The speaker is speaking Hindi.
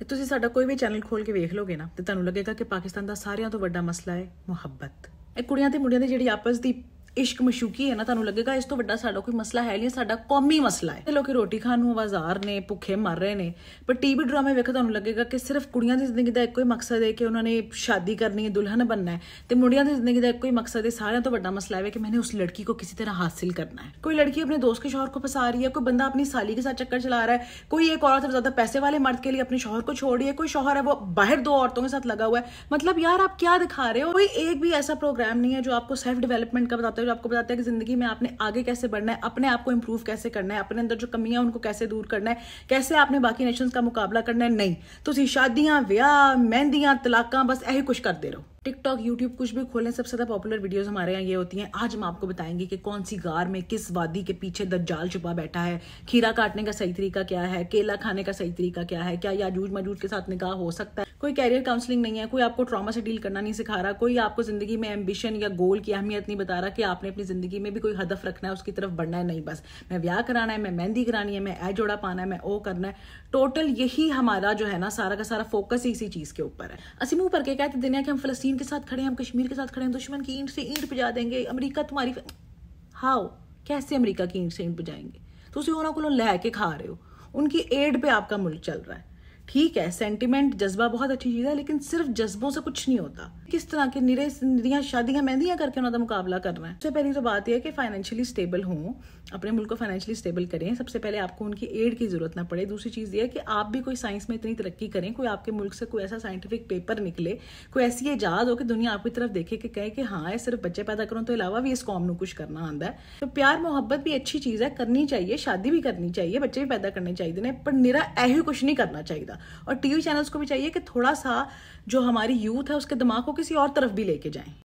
ਤੇ ਤੁਸੀਂ ਸਾਡਾ ਕੋਈ ਵੀ ਚੈਨਲ ਖੋਲ ਕੇ ਵੇਖ ਲੋਗੇ ਨਾ ਤੇ ਤੁਹਾਨੂੰ ਲੱਗੇਗਾ ਕਿ ਪਾਕਿਸਤਾਨ ਦਾ ਸਾਰਿਆਂ ਤੋਂ ਵੱਡਾ ਮਸਲਾ ਹੈ ਮੁਹੱਬਤ ਇਹ ਕੁੜੀਆਂ ਤੇ ਮੁੰਡਿਆਂ ਦੀ ਜਿਹੜੀ ਆਪਸ ਦੀ ਇਸ਼ਕ ਮਸ਼ੂਕੀ ਹੈ ਨਾ ਤੁਹਾਨੂੰ ਲੱਗੇਗਾ ਇਸ ਤੋਂ ਵੱਡਾ ਸਾਡਾ ਕੋਈ ਮਸਲਾ ਹੈ ਨਹੀਂ ਸਾਡਾ ਕੌਮੀ ਮਸਲਾ ਹੈ ਲੋਕੀ ਰੋਟੀ ਖਾਣ ਨੂੰ ਆਵਾਜ਼ਾਰ ਨੇ ਭੁੱਖੇ ਮਰ ਰਹੇ ਨੇ ਪਰ ਟੀਵੀ ਡਰਾਮੇ ਵੇਖ ਤੁਹਾਨੂੰ ਲੱਗੇਗਾ ਕਿ ਸਿਰਫ ਕੁੜੀਆਂ ਦੀ ਜ਼ਿੰਦਗੀ ਦਾ ਇੱਕੋ ਹੀ ਮਕਸਦ ਹੈ ਕਿ ਉਹਨਾਂ ਨੇ ਸ਼ਾਦੀ ਕਰਨੀ ਹੈ ਦੁਲਹਨ ਬੰਨਣਾ ਹੈ ਤੇ ਮੁੰਡਿਆਂ ਦੀ ਜ਼ਿੰਦਗੀ ਦਾ ਇੱਕੋ ਹੀ ਮਕਸਦ ਹੈ ਸਾਰਿਆਂ ਤੋਂ ਵੱਡਾ ਮਸਲਾ ਹੈ ਕਿ ਮੈਨੇ ਉਸ ਲੜਕੀ को किसी तरह हासिल करना है कोई लड़की अपने दोस्त के शोहर को फसा रही है कोई बंदा अपनी साली के साथ चक्कर चला रहा है कोई एक औरत ज्यादा पैसे वाले मर्द के लिए अपने शोहर को छोड़ रही है कोई शोहर है वो बाहर दो औरतों के साथ लगा हुआ है मतलब यार आप क्या दिखा रहे हो कोई एक भी ऐसा प्रोग्राम नहीं है जो आपको सेल्फ डेवलपमेंट का बताता होता है जो आपको बताता है कि जिंदगी में आपने आगे कैसे बढ़ना है अपने आप को इंप्रूव कैसे करना है अपने अंदर जो कमियां उनको कैसे दूर करना है कैसे आपने बाकी नेशन का मुकाबला करना है नहीं तो शादियां व्याह मेहंदियां तलाका बस यही कुछ करते रहो टिकटॉक यूट्यूब कुछ भी खोलें सबसे ज़्यादा पॉपुलर वीडियोस हमारे यहाँ ये होती हैं आज हम आपको बताएंगे कि कौन सी गार में किस वादी के पीछे दज्जाल छुपा बैठा है खीरा काटने का सही तरीका क्या है केला खाने का सही तरीका क्या है क्या याजूज मजूज के साथ निकाह हो सकता है कोई कैरियर काउंसलिंग नहीं है कोई आपको ट्रॉमा से डील करना नहीं सिखा रहा कोई आपको ज़िंदगी में एम्बिशन या गोल की अहमियत नहीं बता रहा कि आपने अपनी ज़िंदगी में भी कोई हदफ रखना है उसकी तरफ बढ़ना है नहीं बस मैं ब्याह कराना है मैं मेहंदी करानी है मैं ऐ जोड़ा पाना है मैं ओ करना है टोटल यही हमारा जो है ना सारा का सारा फोकस ही इसी चीज़ के ऊपर है असी मुंह पर के कहते दिन है कि हम फलस्तीन के साथ खड़े हैं हम कश्मीर के साथ खड़े हैं दुश्मन की ईंट से ईंट बजा देंगे अमरीका तुम्हारी हाओ कैसे अमरीका की ईंट से ईंट बजाएंगे तो उसे उन्होंने को के खा रहे हो उनकी एड पे आपका मुल्क चल रहा है ठीक है सेंटिमेंट जज्बा बहुत अच्छी चीज़ है लेकिन सिर्फ जज्बों से कुछ नहीं होता किस तरह के निरे निरियाँ शादियां मेहंदियां करके उन्होंने मुकाबला करना है सबसे पहली तो बात यह है कि फाइनेंशियली स्टेबल हों अपने मुल्क को फाइनेंशियली स्टेबल करें सबसे पहले आपको उनकी एड की ज़रूरत ना पड़े दूसरी चीज़ यह है कि आप भी कोई साइंस में इतनी तरक्की करें कोई आपके मुल्क से कोई ऐसा साइंटिफिक पेपर निकले कोई ऐसी ईजाद हो कि दुनिया आपकी तरफ देखे कि कहे कि हाँ सिर्फ बच्चे पैदा करो तो अलावा भी इस कॉम को कुछ करना आंदा है तो प्यार मोहब्बत भी अच्छी चीज़ है करनी चाहिए शादी भी करनी चाहिए बच्चे भी पैदा करने चाहिए पर निरा ऐही कुछ नहीं करना चाहिए और टीवी चैनल्स को भी चाहिए कि थोड़ा सा जो हमारी यूथ है उसके दिमाग को किसी और तरफ भी लेके जाएं